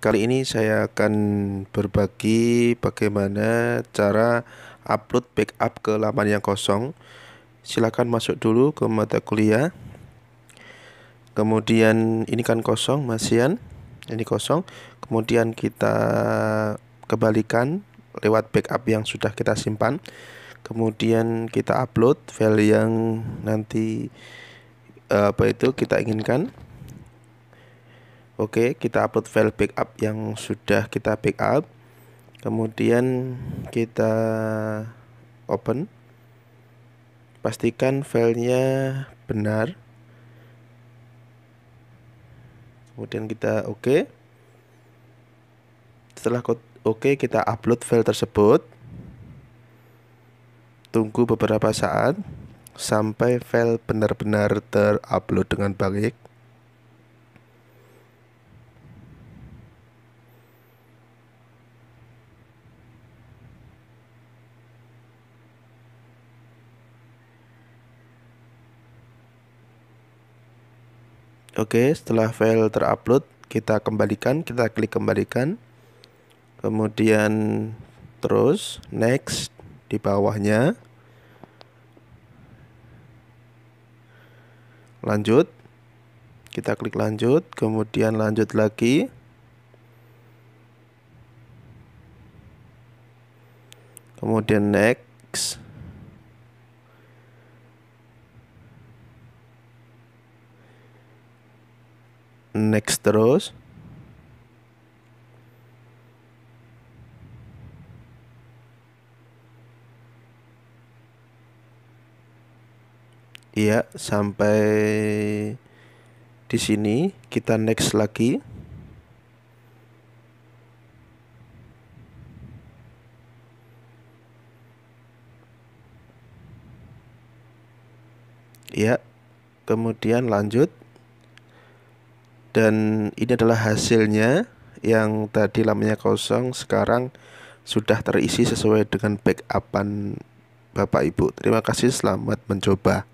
Kali ini saya akan berbagi bagaimana cara upload backup ke laman yang kosong. Silakan masuk dulu ke mata kuliah. Kemudian ini kan kosong, Masian. Ini kosong. Kemudian kita kebalikan lewat backup yang sudah kita simpan. Kemudian kita upload file yang nanti eh, apa itu kita inginkan. Oke, kita upload file backup yang sudah kita backup. Kemudian kita open. Pastikan filenya benar. Kemudian kita oke. Okay. Setelah oke, okay, kita upload file tersebut. Tunggu beberapa saat sampai file benar-benar terupload dengan baik. Oke, setelah file terupload, kita kembalikan, kita klik kembalikan. Kemudian terus next di bawahnya. Lanjut. Kita klik lanjut, kemudian lanjut lagi. Kemudian next. next terus Iya, sampai di sini kita next lagi. Iya kemudian lanjut dan ini adalah hasilnya yang tadi lamanya kosong sekarang sudah terisi sesuai dengan backupan Bapak Ibu. Terima kasih, selamat mencoba.